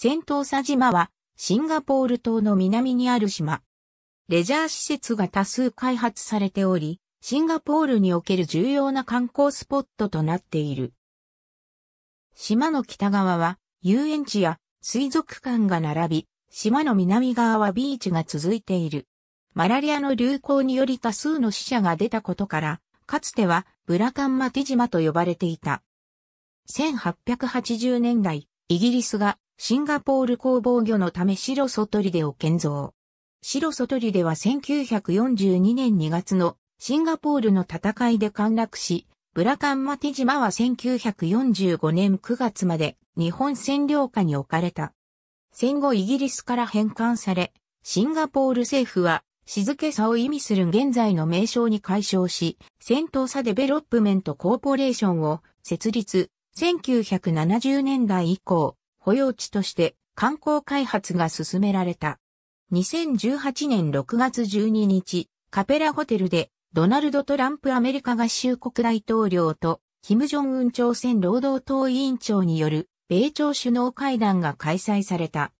セントーサ島はシンガポール島の南にある島。レジャー施設が多数開発されており、シンガポールにおける重要な観光スポットとなっている。島の北側は遊園地や水族館が並び、島の南側はビーチが続いている。マラリアの流行により多数の死者が出たことから、かつてはブラカンマテ島と呼ばれていた。1880年代、イギリスがシンガポール工房魚のため白ソトリデを建造。白ソトリデは1942年2月のシンガポールの戦いで陥落し、ブラカンマティ島は1945年9月まで日本占領下に置かれた。戦後イギリスから返還され、シンガポール政府は静けさを意味する現在の名称に解消し、戦闘差デベロップメントコーポレーションを設立、1970年代以降、保養地として観光開発が進められた。2018年6月12日、カペラホテルでドナルド・トランプアメリカ合衆国大統領と、キム・ジョンウン朝鮮労働党委員長による、米朝首脳会談が開催された。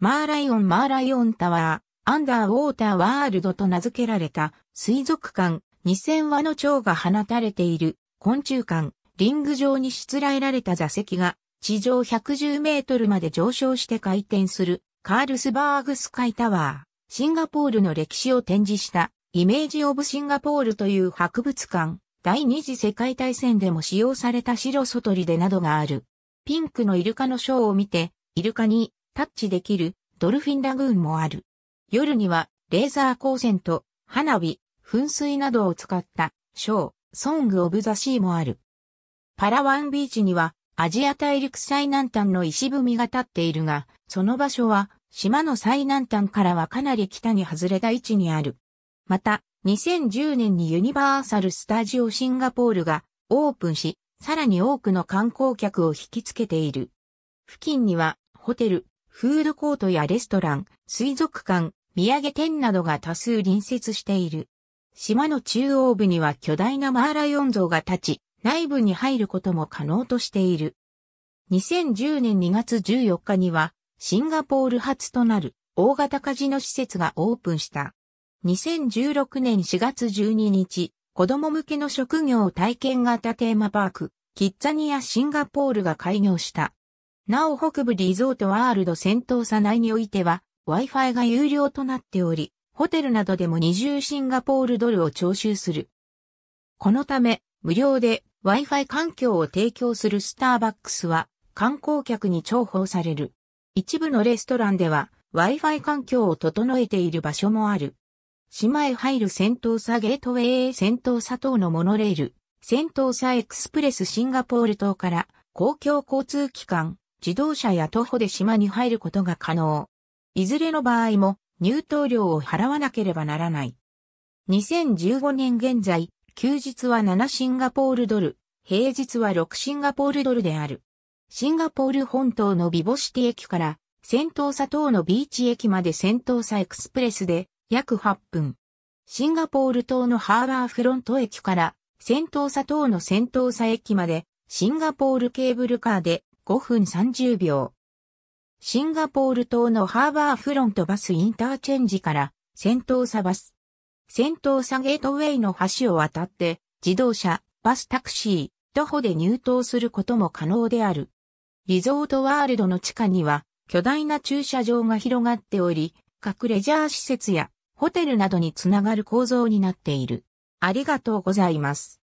マーライオン・マーライオンタワー、アンダーウォーターワールドと名付けられた水族館、2000羽の蝶が放たれている昆虫館、リング上にしつらえられた座席が地上110メートルまで上昇して回転するカールスバーグスカイタワー、シンガポールの歴史を展示したイメージオブシンガポールという博物館、第二次世界大戦でも使用された白外りリでなどがある。ピンクのイルカのショーを見て、イルカにタッチできるドルフィンラグーンもある。夜にはレーザー光線と花火、噴水などを使ったショー、ソングオブザシーもある。パラワンビーチにはアジア大陸最南端の石踏みが立っているが、その場所は島の最南端からはかなり北に外れた位置にある。また、2010年にユニバーサル・スタジオ・シンガポールがオープンし、さらに多くの観光客を引きつけている。付近にはホテル、フードコートやレストラン、水族館、土産店などが多数隣接している。島の中央部には巨大なマーライオン像が立ち、内部に入ることも可能としている。2010年2月14日には、シンガポール初となる大型カジノ施設がオープンした。2016年4月12日、子供向けの職業体験型テーマパーク、キッザニアシンガポールが開業した。なお北部リゾートワールド戦闘車内においては、Wi-Fi が有料となっており、ホテルなどでも20シンガポールドルを徴収する。このため、無料で Wi-Fi 環境を提供するスターバックスは観光客に重宝される。一部のレストランでは Wi-Fi 環境を整えている場所もある。島へ入る戦闘サゲートウェイ戦闘差等のモノレール、戦闘サエクスプレスシンガポール島から公共交通機関、自動車や徒歩で島に入ることが可能。いずれの場合も入島料を払わなければならない。2015年現在、休日は7シンガポールドル、平日は6シンガポールドルである。シンガポール本島のビボシティ駅から、セントーサ島のビーチ駅までセントーサエクスプレスで約8分。シンガポール島のハーバーフロント駅から、セントーサ島のセントーサ駅まで、シンガポールケーブルカーで5分30秒。シンガポール島のハーバーフロントバスインターチェンジから、セントーサバス、先頭サゲートウェイの橋を渡って、自動車、バスタクシー、徒歩で入島することも可能である。リゾートワールドの地下には、巨大な駐車場が広がっており、各レジャー施設やホテルなどにつながる構造になっている。ありがとうございます。